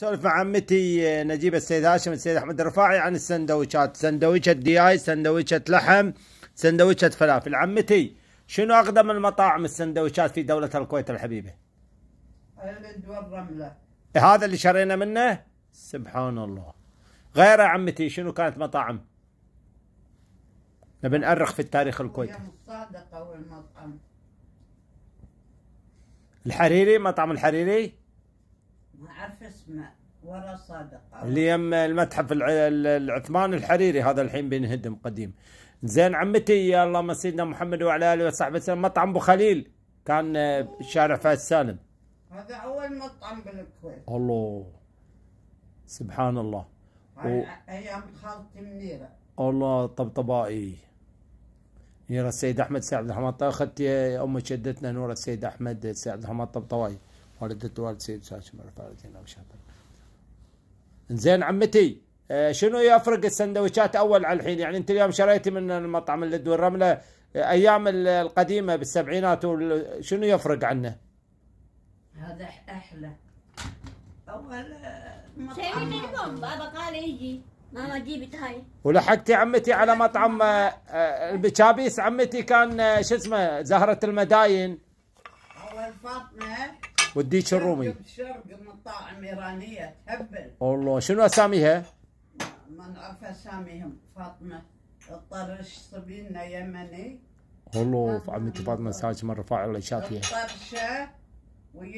سولف مع عمتي آه، نجيب السيد هاشم السيد احمد الرفاعي عن السندويشات سندويشة دياي سندويشة لحم سندويشة فلافل عمتي شنو اقدم المطاعم السندويشات في دولة الكويت الحبيبة الهند والرملة هذا اللي شرينا منه سبحان الله غيره عمتي شنو كانت مطاعم نبي نأرخ في التاريخ الكويتي الصادقة والمطعم الحريري مطعم الحريري ما اسمه ولا صادق اللي يم المتحف العثماني الحريري هذا الحين بينهدم قديم زين عمتي يا اللهم سيدنا محمد وعلى اله وصحبه وسلم مطعم ابو خليل كان آه، شارع فهد سالم هذا اول مطعم بالكويت الله سبحان الله و... ايام خالتي منيره الله طبطبائي نيرة السيد احمد سعد عبد الرحمن طيب، اخذت امي شدتنا نوره السيد احمد سعد عبد الرحمن طبطبائي ولا والد سيد ساش مرة الدين أو شهبل زين عمتي آه، شنو يفرق السندويشات اول على الحين يعني انت اليوم شريتي من المطعم اللي اللد الرمله آه، ايام القديمه بالسبعينات شنو يفرق عنه؟ هذا احلى اول آه، مطعم بابا قال يجي ماما جيبت هاي ولحقتي عمتي على مطعم البشابيس عمتي كان شو اسمه زهره المداين اول فاطمه والديك الرومي شرق مطاعم ايرانيه تهبل والله شنو اساميها؟ ما نعرف اساميهم فاطمه الطرش صبينا يمني والله عمتي فاطمه ساج مره فاعل شافيه الطرشه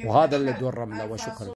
وهذا اللي دور رمله وشكرا